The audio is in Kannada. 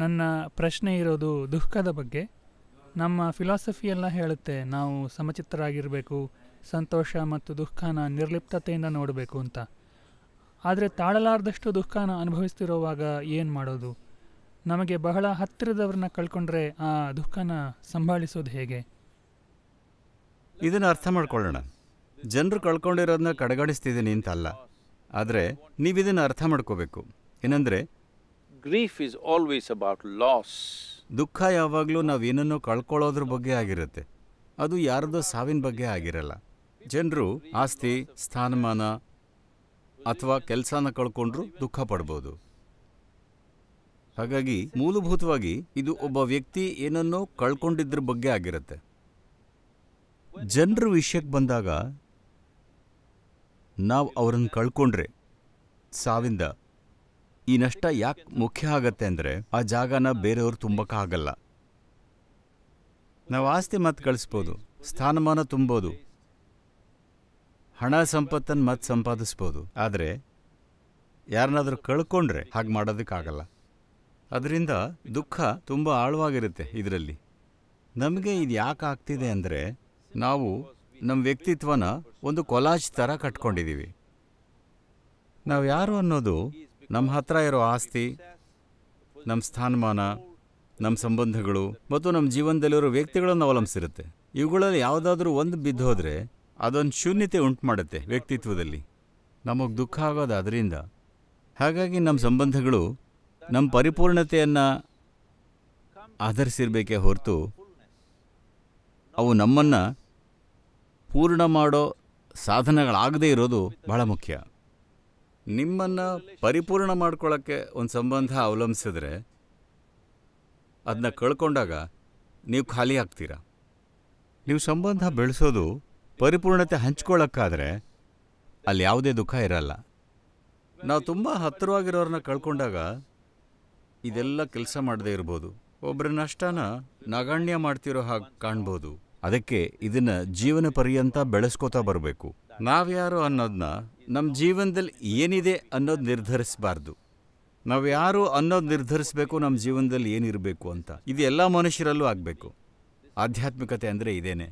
ನನ್ನ ಪ್ರಶ್ನೆ ಇರೋದು ದುಃಖದ ಬಗ್ಗೆ ನಮ್ಮ ಫಿಲಾಸಫಿ ಹೇಳುತ್ತೆ ನಾವು ಸಮಚಿತ್ತರಾಗಿರಬೇಕು ಸಂತೋಷ ಮತ್ತು ದುಃಖನ ನಿರ್ಲಿಪ್ತತೆಯಿಂದ ನೋಡಬೇಕು ಅಂತ ಆದರೆ ತಾಳಲಾರ್ದಷ್ಟು ದುಃಖನ ಅನುಭವಿಸ್ತಿರೋವಾಗ ಏನು ಮಾಡೋದು ನಮಗೆ ಬಹಳ ಹತ್ತಿರದವ್ರನ್ನ ಕಳ್ಕೊಂಡ್ರೆ ಆ ದುಃಖನ ಸಂಭಾಳಿಸೋದು ಹೇಗೆ ಇದನ್ನು ಅರ್ಥ ಮಾಡ್ಕೊಳ್ಳೋಣ ಜನರು ಕಳ್ಕೊಂಡಿರೋದನ್ನ ಕಡೆಗಣಿಸ್ತಿದ್ದೀನಿ ಅಂತಲ್ಲ ಆದರೆ ನೀವಿದನ್ನು ಅರ್ಥ ಮಾಡ್ಕೋಬೇಕು ಏನಂದರೆ grief is always about loss. ದುಃಖ ಯಾವಾಗಲೂ ಏನನ್ನೋ ಕಳ್ಕೊಳ್ಳೋದ್ರ ಬಗ್ಗೆ ಆಗಿರುತ್ತೆ ಅದು ಯಾರದೋ ಸಾವಿನ ಬಗ್ಗೆ ಆಗಿರಲ್ಲ ಜನರು ಆಸ್ತಿ ಸ್ಥಾನಮಾನ ಅಥವಾ ಕೆಲಸನ ಕಳ್ಕೊಂಡ್ರು ದುಃಖ ಪಡ್ಬೋದು ಹಾಗಾಗಿ ಮೂಲಭೂತವಾಗಿ ಇದು ಒಬ್ಬ ವ್ಯಕ್ತಿ ಏನನ್ನೋ ಕಳ್ಕೊಂಡಿದ್ರ ಬಗ್ಗೆ ಆಗಿರುತ್ತೆ ಜನರ ವಿಷಯಕ್ಕೆ ಬಂದಾಗ ನಾವು ಅವರನ್ನು ಕಳ್ಕೊಂಡ್ರೆ ಸಾವಿಂದ ಈ ನಷ್ಟ ಯಾಕೆ ಮುಖ್ಯ ಆಗತ್ತೆ ಅಂದರೆ ಆ ಜಾಗನ ಬೇರೆಯವರು ತುಂಬಕ್ಕಾಗಲ್ಲ ನಾವು ಆಸ್ತಿ ಮತ್ತೆ ಕಳಿಸ್ಬೋದು ಸ್ಥಾನಮಾನ ತುಂಬೋದು ಹಣ ಸಂಪತ್ತನ್ನು ಮತ್ತೆ ಸಂಪಾದಿಸ್ಬೋದು ಆದರೆ ಯಾರನ್ನಾದರೂ ಕಳ್ಕೊಂಡ್ರೆ ಹಾಗೆ ಮಾಡೋದಕ್ಕಾಗಲ್ಲ ಅದರಿಂದ ದುಃಖ ತುಂಬ ಆಳವಾಗಿರುತ್ತೆ ಇದರಲ್ಲಿ ನಮಗೆ ಇದು ಯಾಕೆ ಆಗ್ತಿದೆ ಅಂದರೆ ನಾವು ನಮ್ಮ ವ್ಯಕ್ತಿತ್ವನ ಒಂದು ಕೊಲಾಜ್ ಥರ ಕಟ್ಕೊಂಡಿದ್ದೀವಿ ನಾವು ಯಾರು ಅನ್ನೋದು ನಮ್ಮ ಹತ್ರ ಇರೋ ಆಸ್ತಿ ನಮ್ಮ ಸ್ಥಾನಮಾನ ನಮ್ಮ ಸಂಬಂಧಗಳು ಮತ್ತು ನಮ್ಮ ಜೀವನದಲ್ಲಿರೋ ವ್ಯಕ್ತಿಗಳನ್ನು ಅವಲಂಬಿಸಿರುತ್ತೆ ಇವುಗಳಲ್ಲಿ ಯಾವುದಾದ್ರೂ ಒಂದು ಬಿದ್ದೋದ್ರೆ ಅದೊಂದು ಶೂನ್ಯತೆ ಉಂಟು ಮಾಡುತ್ತೆ ವ್ಯಕ್ತಿತ್ವದಲ್ಲಿ ನಮಗೆ ದುಃಖ ಆಗೋದು ಅದರಿಂದ ಹಾಗಾಗಿ ನಮ್ಮ ಸಂಬಂಧಗಳು ನಮ್ಮ ಪರಿಪೂರ್ಣತೆಯನ್ನು ಆಧರಿಸಿರಬೇಕೇ ಹೊರತು ಅವು ನಮ್ಮನ್ನು ಪೂರ್ಣ ಮಾಡೋ ಸಾಧನಗಳಾಗದೇ ಇರೋದು ಬಹಳ ಮುಖ್ಯ ನಿಮ್ಮನ್ನು ಪರಿಪೂರ್ಣ ಮಾಡ್ಕೊಳ್ಳೋಕ್ಕೆ ಒಂದು ಸಂಬಂಧ ಅವಲಂಬಿಸಿದ್ರೆ ಅದನ್ನ ಕಳ್ಕೊಂಡಾಗ ನೀವು ಖಾಲಿ ಆಗ್ತೀರಾ ನೀವು ಸಂಬಂಧ ಬೆಳೆಸೋದು ಪರಿಪೂರ್ಣತೆ ಹಂಚ್ಕೊಳ್ಳೋಕ್ಕಾದರೆ ಅಲ್ಲಿ ಯಾವುದೇ ದುಃಖ ಇರಲ್ಲ ನಾವು ತುಂಬ ಹತ್ತಿರವಾಗಿರೋರನ್ನ ಕಳ್ಕೊಂಡಾಗ ಇದೆಲ್ಲ ಕೆಲಸ ಮಾಡದೇ ಇರ್ಬೋದು ಒಬ್ಬರ ನಷ್ಟನ ನಗಣ್ಯ ಮಾಡ್ತಿರೋ ಹಾಗೆ ಕಾಣ್ಬೋದು ಅದಕ್ಕೆ ಇದನ್ನ ಜೀವನ ಪರ್ಯಂತ ಬೆಳೆಸ್ಕೋತಾ ಬರಬೇಕು ನಾವ್ಯಾರು ಅನ್ನೋದನ್ನ ನಮ್ಮ ಜೀವನದಲ್ಲಿ ಏನಿದೆ ಅನ್ನೋದು ನಿರ್ಧರಿಸಬಾರ್ದು ನಾವು ಯಾರು ಅನ್ನೋದು ನಿರ್ಧರಿಸಬೇಕು ನಮ್ಮ ಜೀವನದಲ್ಲಿ ಏನಿರಬೇಕು ಅಂತ ಇದು ಎಲ್ಲ ಮನುಷ್ಯರಲ್ಲೂ ಆಗಬೇಕು ಆಧ್ಯಾತ್ಮಿಕತೆ ಅಂದರೆ ಇದೇನೆ